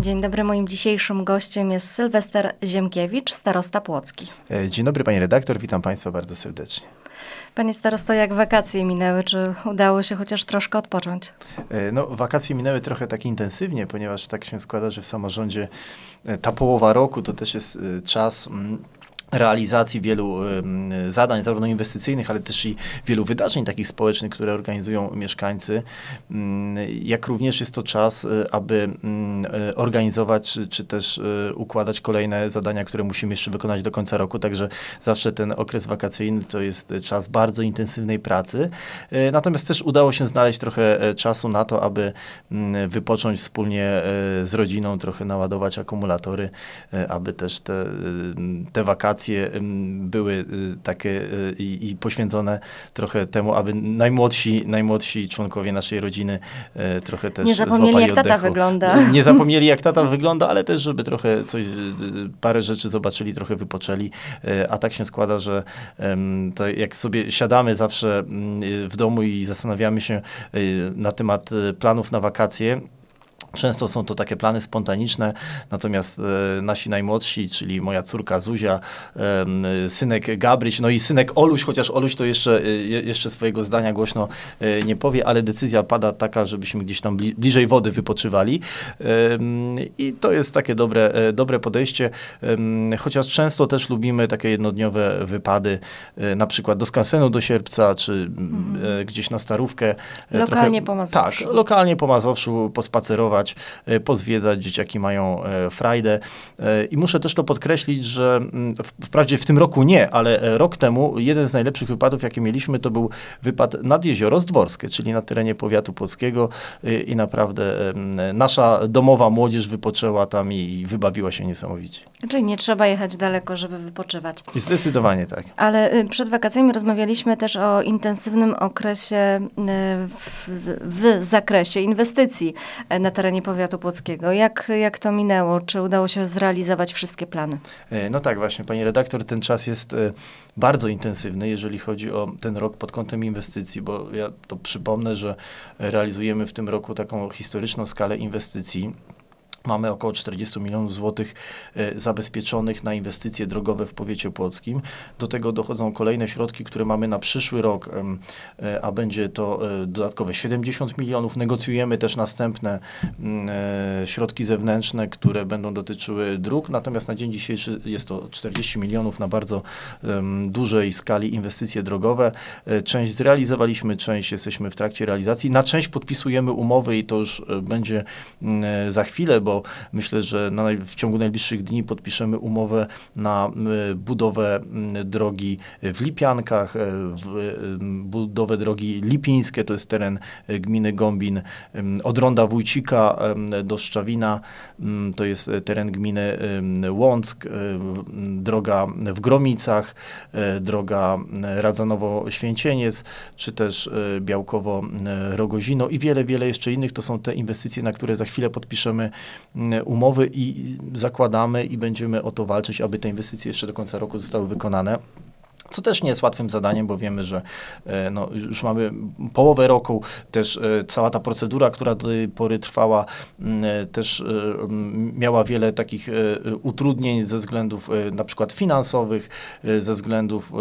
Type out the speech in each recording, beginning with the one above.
Dzień dobry, moim dzisiejszym gościem jest Sylwester Ziemkiewicz, starosta Płocki. E, dzień dobry pani redaktor, witam państwa bardzo serdecznie. Panie starosto, jak wakacje minęły? Czy udało się chociaż troszkę odpocząć? E, no, wakacje minęły trochę tak intensywnie, ponieważ tak się składa, że w samorządzie e, ta połowa roku to też jest czas... Mm, realizacji wielu zadań, zarówno inwestycyjnych, ale też i wielu wydarzeń takich społecznych, które organizują mieszkańcy, mm, jak również jest to czas, e, aby mm, e, organizować czy też e, układać kolejne zadania, które musimy jeszcze wykonać do końca roku, także zawsze ten okres wakacyjny to jest czas bardzo intensywnej pracy. Natomiast też udało się znaleźć trochę czasu na to, aby mm, wypocząć wspólnie z rodziną, trochę naładować akumulatory, aby też te, te wakacje były y, takie y, i, i poświęcone trochę temu, aby najmłodsi, najmłodsi członkowie naszej rodziny e, trochę też Nie zapomnieli, jak oddechu. tata wygląda. E, nie zapomnieli, jak tata wygląda, ale też, żeby trochę coś, y, parę rzeczy zobaczyli, trochę wypoczęli. E, a tak się składa, że to jak sobie siadamy zawsze mm, w domu i zastanawiamy się na temat planów na wakacje, Często są to takie plany spontaniczne, natomiast e, nasi najmłodsi, czyli moja córka Zuzia, e, synek Gabryś, no i synek Oluś, chociaż Oluś to jeszcze, e, jeszcze swojego zdania głośno e, nie powie, ale decyzja pada taka, żebyśmy gdzieś tam bli bliżej wody wypoczywali. I to jest takie dobre, e, dobre podejście, chociaż często też lubimy takie jednodniowe wypady, e, na przykład do Skansenu do Sierpca, czy mhm. gdzieś na Starówkę. Lokalnie trochę, po Mazowszu. Tak, lokalnie po Mazowszu pospacerować poczytać, e, pozwiedzać, dzieciaki mają e, frajdę. E, I muszę też to podkreślić, że mm, wprawdzie w tym roku nie, ale rok temu jeden z najlepszych wypadów, jakie mieliśmy, to był wypad nad Jezioro Zdworskie, czyli na terenie powiatu polskiego i naprawdę nasza domowa młodzież wypoczęła tam i wybawiła się niesamowicie. Czyli nie trzeba jechać daleko, żeby wypoczywać. zdecydowanie tak. Ale y, przed wakacjami rozmawialiśmy też o intensywnym okresie y, w, w zakresie inwestycji na terenie terenie powiatu płockiego. Jak, jak to minęło? Czy udało się zrealizować wszystkie plany? E, no tak, właśnie, pani redaktor, ten czas jest e, bardzo intensywny, jeżeli chodzi o ten rok pod kątem inwestycji, bo ja to przypomnę, że realizujemy w tym roku taką historyczną skalę inwestycji Mamy około 40 milionów złotych e, zabezpieczonych na inwestycje drogowe w powiecie płockim. Do tego dochodzą kolejne środki, które mamy na przyszły rok, e, a będzie to e, dodatkowe 70 milionów. Negocjujemy też następne mm, środki zewnętrzne, które będą dotyczyły dróg, natomiast na dzień dzisiejszy jest to 40 milionów na bardzo dużej skali inwestycje drogowe. Część zrealizowaliśmy, część jesteśmy w trakcie realizacji. Na część podpisujemy umowy i to już będzie mm, za chwilę, bo bo myślę, że na, w ciągu najbliższych dni podpiszemy umowę na y, budowę y, drogi y, w Lipiankach, w, budowę drogi Lipińskie, to jest teren gminy Gąbin, od Ronda Wójcika do Szczawina, to jest teren gminy Łąck, droga w Gromicach, droga Radzanowo-Święcieniec, czy też Białkowo-Rogozino i wiele, wiele jeszcze innych. To są te inwestycje, na które za chwilę podpiszemy Mm, umowy i zakładamy i będziemy o to walczyć, aby te inwestycje jeszcze do końca roku zostały wykonane. Co też nie jest łatwym zadaniem, bo wiemy, że e, no, już mamy połowę roku, też e, cała ta procedura, która do tej pory trwała, mm, e, też miała wiele takich utrudnień ze względów na przykład finansowych, ze względów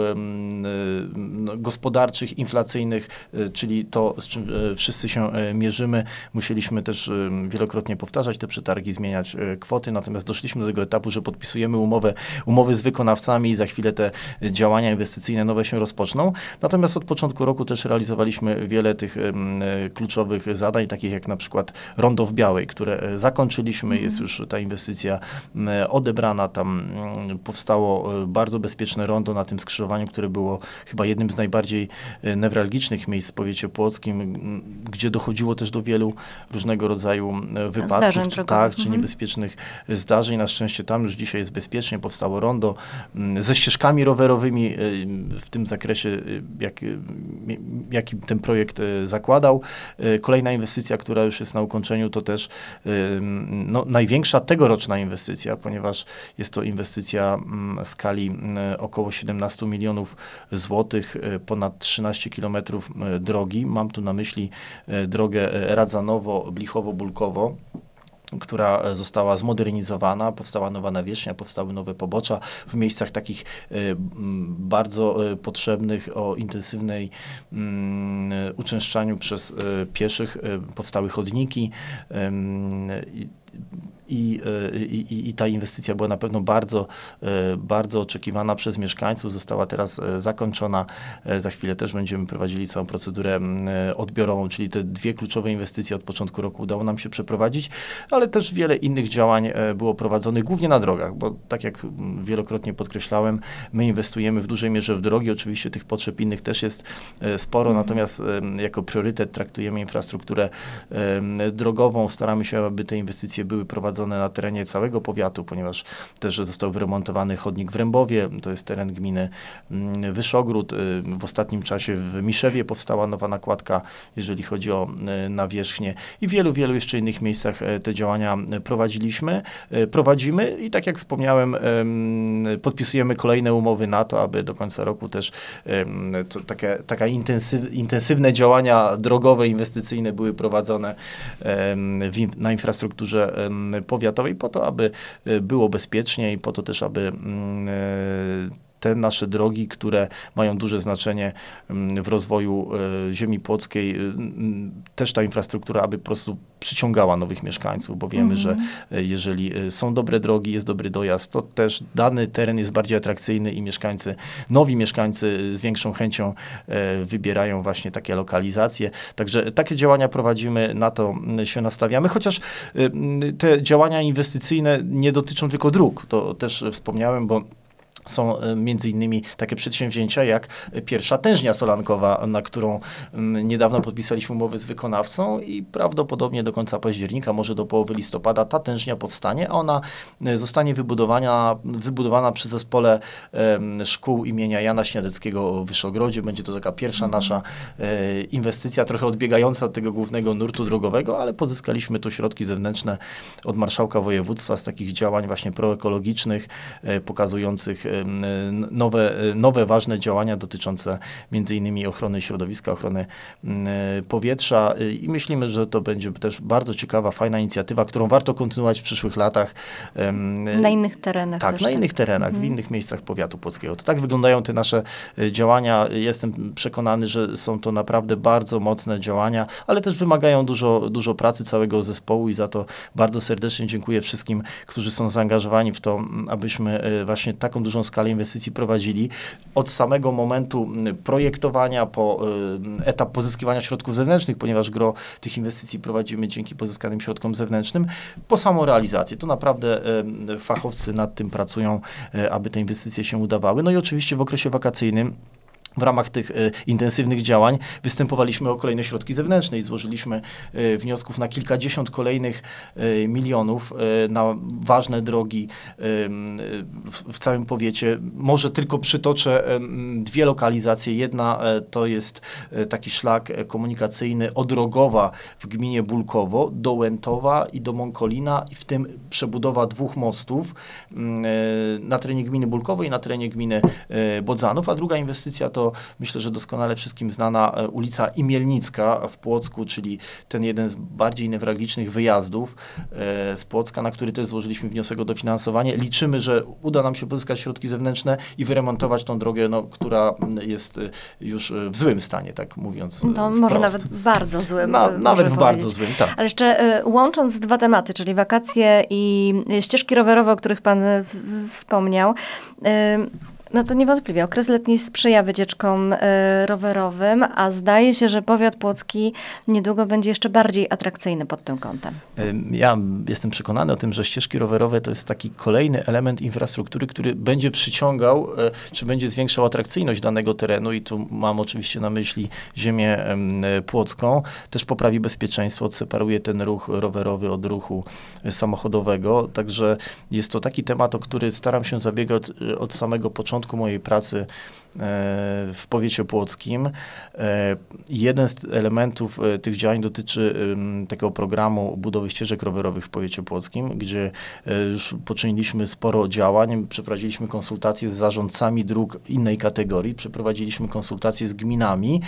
no, gospodarczych, inflacyjnych, czyli to, z czym wszyscy się mierzymy. Musieliśmy też wielokrotnie powtarzać te przetargi, zmieniać kwoty, natomiast doszliśmy do tego etapu, że podpisujemy umowę, umowy z wykonawcami i za chwilę te działania inwestycyjne nowe się rozpoczną. Natomiast od początku roku też realizowaliśmy wiele tych e, kluczowych zadań, takich jak na przykład Rondo w Białej, które e, zakończyliśmy. Mhm. Jest już ta inwestycja e, odebrana. Tam powstało bardzo bezpieczne rondo na tym skrzyżowaniu, które było chyba jednym z najbardziej newralgicznych miejsc w powiecie płockim, gdzie dochodziło też do wielu różnego rodzaju wypadków, zdarzeń czy, tak, czy mhm. niebezpiecznych zdarzeń. Na szczęście tam już dzisiaj jest bezpiecznie, powstało rondo ze ścieżkami rowerowymi w tym zakresie, jak, jaki ten projekt e, zakładał. E, kolejna inwestycja, która już jest na ukończeniu, to też e, no, największa tegoroczna inwestycja, ponieważ jest to inwestycja mm, skali około 17 milionów złotych, ponad 13 kilometrów drogi. Mam tu na myśli drogę Radzanowo-Blichowo-Bulkowo która e, została zmodernizowana, powstała nowa nawierzchnia, powstały nowe pobocza w miejscach takich e, bardzo e, potrzebnych o intensywnej mm, uczęszczaniu przez pieszych, powstały chodniki E, i, i, i ta inwestycja była na pewno bardzo, e, bardzo oczekiwana przez mieszkańców. Została teraz e, zakończona. Za chwilę też będziemy prowadzili całą procedurę odbiorową, czyli te dwie kluczowe inwestycje od początku roku udało nam się przeprowadzić, ale też wiele innych działań było prowadzonych, głównie na drogach, bo tak jak wielokrotnie podkreślałem, my inwestujemy w dużej mierze w drogi. Oczywiście tych potrzeb innych też jest sporo, mhm. natomiast jako priorytet traktujemy infrastrukturę drogową. Staramy się, aby te inwestycje były prowadzone prowadzone na terenie całego powiatu, ponieważ też został wyremontowany chodnik w Rębowie, to jest teren gminy mm, Wyszogród. Y, w ostatnim czasie w Miszewie powstała nowa nakładka, jeżeli chodzi o y, nawierzchnię i w wielu, wielu jeszcze innych miejscach y, te działania prowadziliśmy, prowadzimy i tak jak wspomniałem, podpisujemy kolejne umowy na to, aby do końca roku też to takie, taka intensyw, intensywne działania drogowe, inwestycyjne były prowadzone w, na infrastrukturze powiatowej po to, aby e, było bezpiecznie i po to też, aby mm, e, te nasze drogi, które mają duże znaczenie mm, w rozwoju e, ziemi płockiej, y, też ta infrastruktura, aby po prostu przyciągała nowych mieszkańców, bo wiemy, że mhm. e, jeżeli e, są dobre drogi, jest dobry dojazd, to też dany teren jest bardziej atrakcyjny i mieszkańcy, nowi mieszkańcy z większą chęcią wybierają właśnie takie lokalizacje. Także takie działania prowadzimy, na to mm, się nastawiamy, chociaż te działania inwestycyjne nie dotyczą tylko dróg, to też wspomniałem, bo są e, między innymi takie przedsięwzięcia jak pierwsza tężnia solankowa, na którą niedawno podpisaliśmy umowę z wykonawcą i prawdopodobnie do końca października, może do połowy listopada ta tężnia powstanie, a ona e, zostanie wybudowana, wybudowana przy zespole szkół imienia Jana Śniadeckiego w Wyszogrodzie. Będzie to taka pierwsza mhm. nasza e, inwestycja, trochę odbiegająca od tego głównego nurtu drogowego, ale pozyskaliśmy tu środki zewnętrzne od marszałka województwa z takich działań właśnie proekologicznych, pokazujących nowe, nowe ważne działania dotyczące między innymi ochrony środowiska, ochrony powietrza i myślimy, że to będzie też bardzo ciekawa, fajna inicjatywa, którą warto kontynuować w przyszłych latach. Na innych terenach. Tak, na tak. innych terenach, mhm. w innych miejscach powiatu polskiego. To tak wyglądają te nasze e, działania. Jestem przekonany, że są to naprawdę bardzo mocne działania, ale też wymagają dużo, dużo pracy całego zespołu i za to bardzo serdecznie dziękuję wszystkim, którzy są zaangażowani w to, abyśmy e, właśnie taką dużą skalę inwestycji prowadzili. Od samego momentu projektowania po y, etap pozyskiwania środków zewnętrznych, ponieważ gro tych inwestycji prowadzimy dzięki pozyskanym środkom zewnętrznym, po samą realizację. To naprawdę y, fachowcy nad tym pracują, y, aby te inwestycje się udawały. No i oczywiście w okresie wakacyjnym w ramach tych y, intensywnych działań występowaliśmy o kolejne środki zewnętrzne i złożyliśmy y, wniosków na kilkadziesiąt kolejnych y, milionów na ważne drogi w, w całym powiecie. Może tylko przytoczę dwie lokalizacje. Jedna to jest taki szlak komunikacyjny odrogowa w gminie Bulkowo, do Łętowa i do Mąkolina i w tym przebudowa dwóch mostów na terenie gminy Bulkowo i na terenie gminy Bodzanów, a druga inwestycja to to myślę, że doskonale wszystkim znana e, ulica Imielnicka w Płocku, czyli ten jeden z bardziej newralgicznych wyjazdów e, z Płocka, na który też złożyliśmy wniosek o dofinansowanie. Liczymy, że uda nam się pozyskać środki zewnętrzne i wyremontować tą drogę, no, która jest e, już w złym stanie, tak mówiąc. No, wprost. może nawet bardzo złym. Na, nawet w bardzo złym, tak. Ale jeszcze łącząc dwa tematy, czyli wakacje i ścieżki rowerowe, o których Pan wspomniał. No to niewątpliwie okres letni sprzyja wycieczkom y, rowerowym, a zdaje się, że powiat płocki niedługo będzie jeszcze bardziej atrakcyjny pod tym kątem. Ja jestem przekonany o tym, że ścieżki rowerowe to jest taki kolejny element infrastruktury, który będzie przyciągał, y, czy będzie zwiększał atrakcyjność danego terenu i tu mam oczywiście na myśli ziemię y, płocką. Też poprawi bezpieczeństwo, odseparuje ten ruch rowerowy od ruchu e, samochodowego, także jest to taki temat, o który staram się zabiegać od samego początku początku mojej pracy e, w powiecie płockim. E, jeden z elementów e, tych działań dotyczy takiego programu budowy ścieżek rowerowych w powiecie płockim, gdzie już poczyniliśmy sporo działań, przeprowadziliśmy konsultacje z zarządcami dróg innej kategorii, przeprowadziliśmy konsultacje z gminami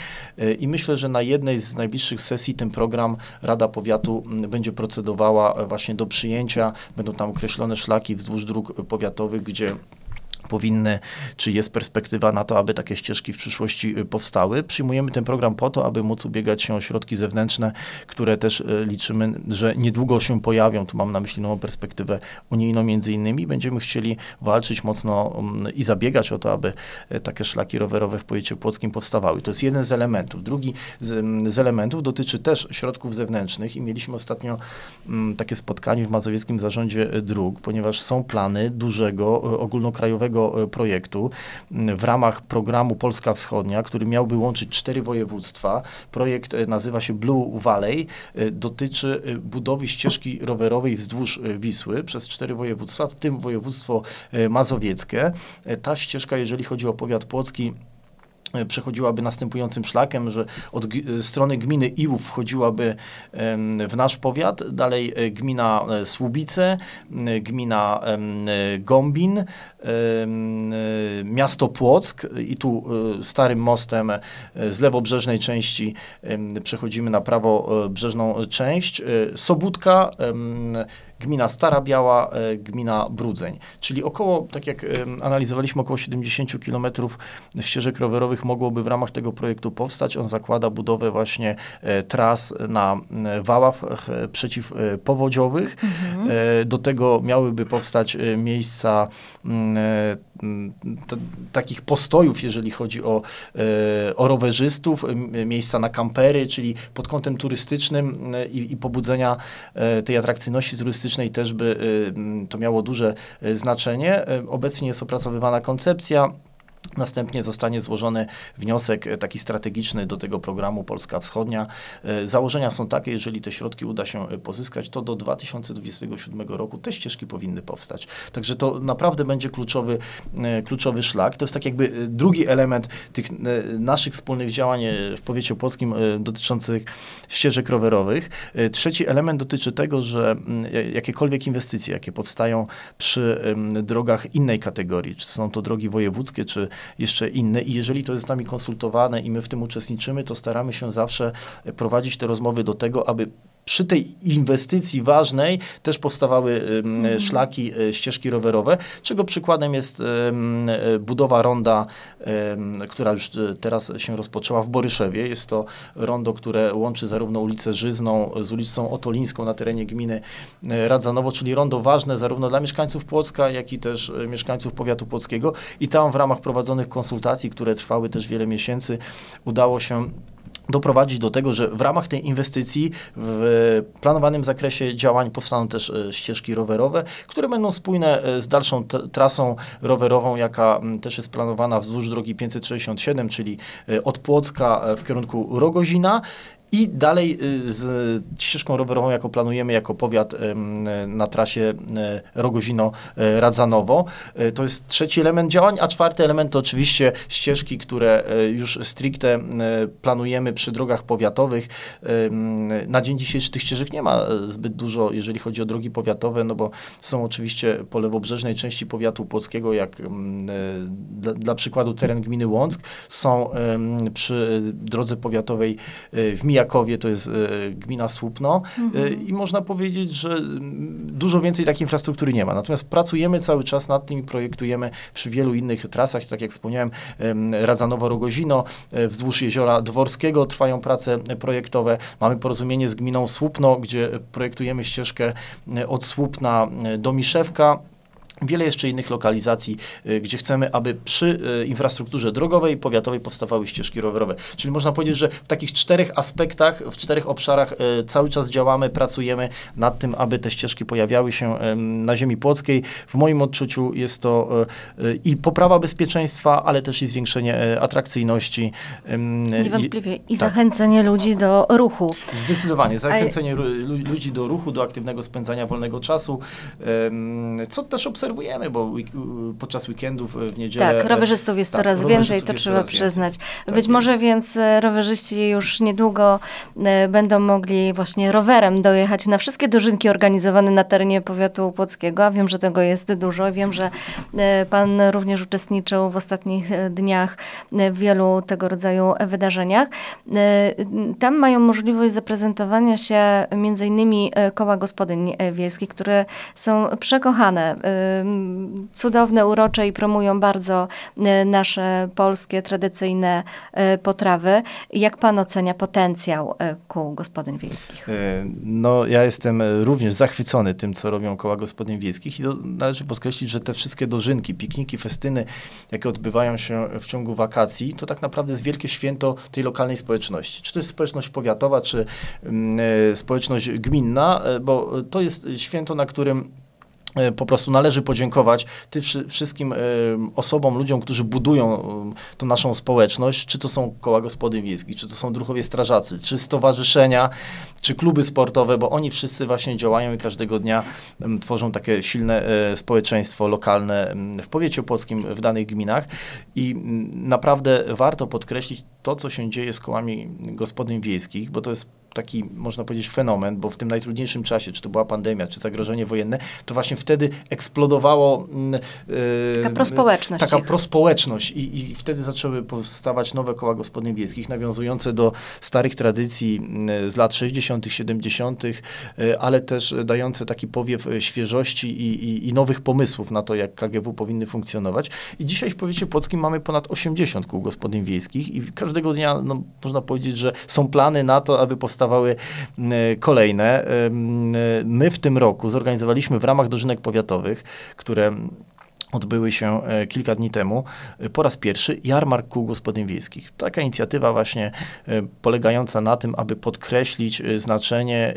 i myślę, że na jednej z najbliższych sesji ten program Rada Powiatu będzie procedowała właśnie do przyjęcia. Będą tam określone szlaki wzdłuż dróg powiatowych, gdzie powinny, czy jest perspektywa na to, aby takie ścieżki w przyszłości y, powstały. Przyjmujemy ten program po to, aby móc ubiegać się o środki zewnętrzne, które też y, liczymy, że niedługo się pojawią. Tu mam na myśli nową perspektywę unijną między innymi. Będziemy chcieli walczyć mocno mm, i zabiegać o to, aby y, takie szlaki rowerowe w powiecie płockim powstawały. To jest jeden z elementów. Drugi z, mm, elementów dotyczy też środków zewnętrznych i mieliśmy ostatnio mm, takie spotkanie w Mazowieckim Zarządzie Dróg, ponieważ są plany dużego ogólnokrajowego tego e, projektu w ramach programu Polska Wschodnia, który miałby łączyć cztery województwa. Projekt e, nazywa się Blue Valley, e, dotyczy budowy ścieżki rowerowej wzdłuż Wisły przez cztery województwa, w tym województwo mazowieckie. Ta ścieżka, jeżeli chodzi o powiat płocki, przechodziłaby następującym szlakiem, że od e, strony gminy Iłów wchodziłaby w nasz powiat, dalej e, gmina e, Słubice, gmina Gąbin, miasto Płock i tu starym mostem z lewobrzeżnej części przechodzimy na prawobrzeżną część, Sobudka, gmina Stara Biała, e, gmina Brudzeń. Czyli około, tak jak analizowaliśmy, około 70 km ścieżek rowerowych mogłoby w ramach tego projektu powstać. On zakłada budowę właśnie e, tras na e, wałach przeciwpowodziowych. Mhm. Do tego miałyby powstać miejsca mm, takich postojów, jeżeli chodzi o, o rowerzystów, miejsca na kampery, czyli pod kątem turystycznym i, i pobudzenia tej atrakcyjności turystycznej też by y, to miało duże y, znaczenie. Y, obecnie jest opracowywana koncepcja Następnie zostanie złożony wniosek e, taki strategiczny do tego programu Polska Wschodnia. E, założenia są takie, jeżeli te środki uda się e, pozyskać, to do 2027 roku te ścieżki powinny powstać. Także to naprawdę będzie kluczowy, kluczowy szlak. To jest tak jakby drugi element tych naszych wspólnych działań w powiecie polskim dotyczących ścieżek rowerowych. Trzeci element dotyczy tego, że jakiekolwiek inwestycje, jakie powstają przy drogach innej kategorii, czy są to drogi wojewódzkie, czy jeszcze inne i jeżeli to jest z nami konsultowane i my w tym uczestniczymy, to staramy się zawsze prowadzić te rozmowy do tego, aby przy tej inwestycji ważnej też powstawały mhm. szlaki, e, ścieżki rowerowe, czego przykładem jest e, budowa ronda, która już e, teraz się rozpoczęła w Boryszewie. Jest to rondo, które łączy zarówno ulicę Żyzną z ulicą Otolińską na terenie gminy Radzanowo, czyli rondo ważne zarówno dla mieszkańców Płocka, jak i też mieszkańców powiatu płockiego. I tam w ramach prowadzonych konsultacji, które trwały też wiele miesięcy, udało się doprowadzić do tego, że w ramach tej inwestycji w planowanym zakresie działań powstaną też e, ścieżki rowerowe, które będą spójne e, z dalszą trasą rowerową, jaka też jest planowana wzdłuż drogi 567, czyli e, od Płocka w kierunku Rogozina i dalej y, z ścieżką rowerową, jaką planujemy jako powiat na trasie e, Rogozino-Radzanowo. E, e, to jest trzeci element działań, a czwarty element to oczywiście ścieżki, które już stricte planujemy przy drogach powiatowych. Na dzień dzisiejszy tych ścieżek nie ma zbyt dużo, jeżeli chodzi o drogi powiatowe, no bo są oczywiście po lewobrzeżnej części powiatu płockiego, jak dla, dla przykładu teren gminy Łąck, są przy drodze powiatowej w Mija Jakowie to jest e, gmina Słupno e, mhm. i można powiedzieć, że mm, dużo więcej takiej infrastruktury nie ma. Natomiast pracujemy cały czas nad tym i projektujemy przy wielu innych trasach, tak jak wspomniałem, Radzanowo-Rogozino, e, wzdłuż jeziora Dworskiego trwają prace projektowe. Mamy porozumienie z gminą Słupno, gdzie projektujemy ścieżkę od Słupna do Miszewka Wiele jeszcze innych lokalizacji, y, gdzie chcemy, aby przy y, infrastrukturze drogowej i powiatowej powstawały ścieżki rowerowe. Czyli można powiedzieć, że w takich czterech aspektach, w czterech obszarach y, cały czas działamy, pracujemy nad tym, aby te ścieżki pojawiały się na ziemi płockiej. W moim odczuciu jest to i poprawa bezpieczeństwa, ale też i zwiększenie atrakcyjności. Niewątpliwie. I tak. zachęcenie ludzi do ruchu. Zdecydowanie. Zachęcenie ludzi do ruchu, do aktywnego spędzania wolnego czasu, co też obserwujemy obserwujemy, bo podczas weekendów e, w niedzielę... Tak, e, rowerzystów jest tak, coraz więcej, to trzeba przyznać. Tak, Być może jest. więc e, rowerzyści już niedługo będą mogli właśnie rowerem dojechać na wszystkie dożynki organizowane na terenie powiatu płockiego, wiem, że tego jest dużo. Wiem, że pan również uczestniczył w ostatnich dniach w wielu tego rodzaju wydarzeniach. Tam mają możliwość zaprezentowania się między innymi koła gospodyń wiejskich, które są przekochane cudowne, urocze i promują bardzo e, nasze polskie tradycyjne e, potrawy. Jak pan ocenia potencjał e, kół gospodyń wiejskich? No, ja jestem również zachwycony tym, co robią koła gospodyń wiejskich i do, należy podkreślić, że te wszystkie dożynki, pikniki, festyny, jakie odbywają się w ciągu wakacji, to tak naprawdę jest wielkie święto tej lokalnej społeczności. Czy to jest społeczność powiatowa, czy mm, społeczność gminna, bo to jest święto, na którym E, po prostu należy podziękować tym wszystkim e, osobom, ludziom, którzy budują e, tą naszą społeczność, czy to są koła gospodyń wiejskich, czy to są druhowie strażacy, czy stowarzyszenia, czy kluby sportowe, bo oni wszyscy właśnie działają i każdego dnia tworzą takie silne społeczeństwo lokalne w powiecie opolskim, w danych gminach i naprawdę warto podkreślić to, co się dzieje z kołami gospodyń wiejskich, bo to jest taki, można powiedzieć, fenomen, bo w tym najtrudniejszym czasie, czy to była pandemia, czy zagrożenie wojenne, to właśnie wtedy eksplodowało... Yy, taka prospołeczność. Taka ich. prospołeczność i, i wtedy zaczęły powstawać nowe koła gospodyń wiejskich, nawiązujące do starych tradycji mm, z lat 60., 70., y, ale też dające taki powiew y, świeżości i, i, i nowych pomysłów na to, jak KGW powinny funkcjonować. I dzisiaj w powiecie płockim mamy ponad 80 kół gospodyń wiejskich i każdego dnia, no, można powiedzieć, że są plany na to, aby powstać powstawały e, kolejne. E, e, my w tym roku zorganizowaliśmy w ramach dożynek powiatowych, które odbyły się e, kilka dni temu e, po raz pierwszy jarmark kół gospodyń wiejskich. Taka inicjatywa właśnie e, polegająca na tym, aby podkreślić znaczenie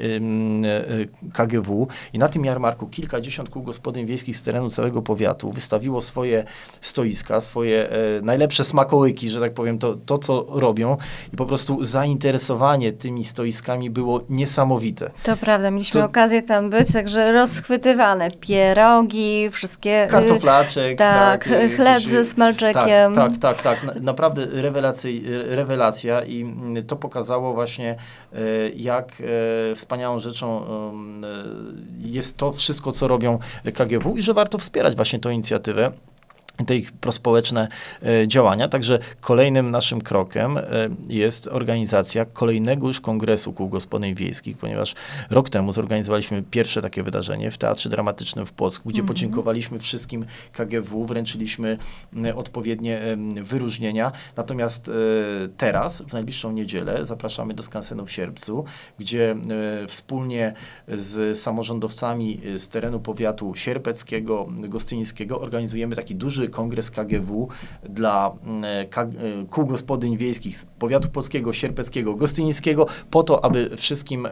KGW i na tym jarmarku kilkadziesiąt kół gospodyń wiejskich z terenu całego powiatu wystawiło swoje stoiska, swoje najlepsze smakołyki, że tak powiem, to, to co robią i po prostu zainteresowanie tymi stoiskami było niesamowite. To prawda, mieliśmy to... okazję tam być, także rozchwytywane pierogi, wszystkie... Y, tak, tak chleb ze smalczekiem. Tak, tak, tak. tak. Naprawdę rewelacja i mm, to pokazało właśnie, e, jak e, wspaniałą rzeczą e, jest to wszystko, co robią KGW i że warto wspierać właśnie tę inicjatywę te ich prospołeczne e, działania. Także kolejnym naszym krokiem e, jest organizacja kolejnego już Kongresu Kół Gospodyń Wiejskich, ponieważ rok temu zorganizowaliśmy pierwsze takie wydarzenie w Teatrze Dramatycznym w Płocku, gdzie mm -hmm. podziękowaliśmy wszystkim KGW, wręczyliśmy e, odpowiednie wyróżnienia. Natomiast teraz, w najbliższą niedzielę, zapraszamy do skansenu w Sierpcu, gdzie wspólnie z samorządowcami z terenu powiatu sierpeckiego, gostyńskiego organizujemy taki duży duży kongres KGW dla mm, e, kół gospodyń wiejskich z powiatu polskiego, sierpeckiego, gostyńskiego, po to, aby wszystkim e,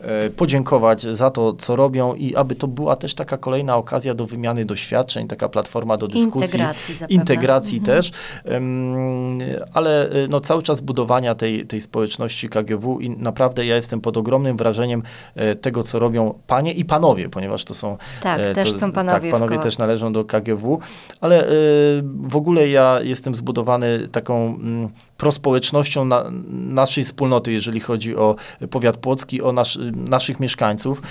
e, podziękować za to, co robią i aby to była też taka kolejna okazja do wymiany doświadczeń, taka platforma do dyskusji. Integracji Integracji mhm. też, ale no, cały czas budowania tej, tej społeczności KGW i naprawdę ja jestem pod ogromnym wrażeniem tego, co robią panie i panowie, ponieważ to są... Tak, to, też są panowie. Tak, panowie też należą do KGW, ale ale y, w ogóle ja jestem zbudowany taką mm, prospołecznością na, naszej wspólnoty, jeżeli chodzi o powiat płocki, o naszych mieszkańców,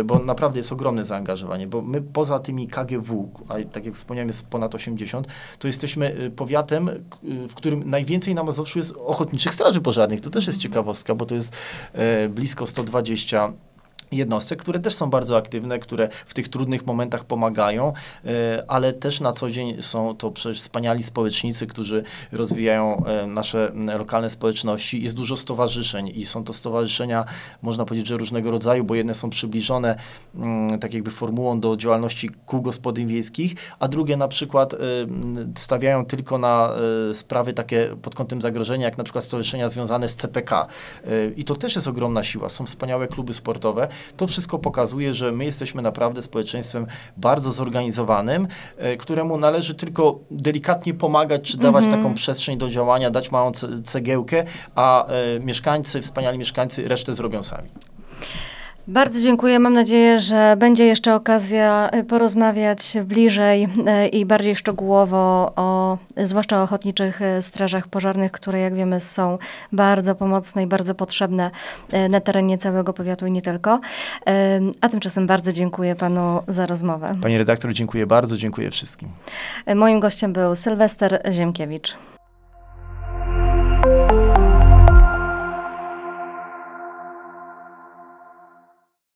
y, bo naprawdę jest ogromne zaangażowanie, bo my poza tymi KGW, a tak jak wspomniałem jest ponad 80, to jesteśmy y, powiatem, w którym najwięcej na Mazowszu jest ochotniczych straży pożarnych. To też jest ciekawostka, bo to jest blisko 120 jednostek, które też są bardzo aktywne, które w tych trudnych momentach pomagają, e, ale też na co dzień są to przecież wspaniali społecznicy, którzy rozwijają e, nasze lokalne społeczności. Jest dużo stowarzyszeń i są to stowarzyszenia, można powiedzieć, że różnego rodzaju, bo jedne są przybliżone mm, tak jakby formułą do działalności kół gospodyń wiejskich, a drugie na przykład e, stawiają tylko na sprawy takie pod kątem zagrożenia, jak na przykład stowarzyszenia związane z CPK. I to też jest ogromna siła. Są wspaniałe kluby sportowe, to wszystko pokazuje, że my jesteśmy naprawdę społeczeństwem bardzo zorganizowanym, e, któremu należy tylko delikatnie pomagać, czy dawać mm -hmm. taką przestrzeń do działania, dać małą cegiełkę, a e, mieszkańcy, wspaniali mieszkańcy, resztę zrobią sami. Bardzo dziękuję. Mam nadzieję, że będzie jeszcze okazja y, porozmawiać bliżej y, i bardziej szczegółowo o zwłaszcza o ochotniczych y, strażach pożarnych, które jak wiemy są bardzo pomocne i bardzo potrzebne na terenie całego powiatu i nie tylko. A tymczasem bardzo dziękuję panu za rozmowę. Panie redaktor, dziękuję bardzo, dziękuję wszystkim. Moim gościem był Sylwester Ziemkiewicz.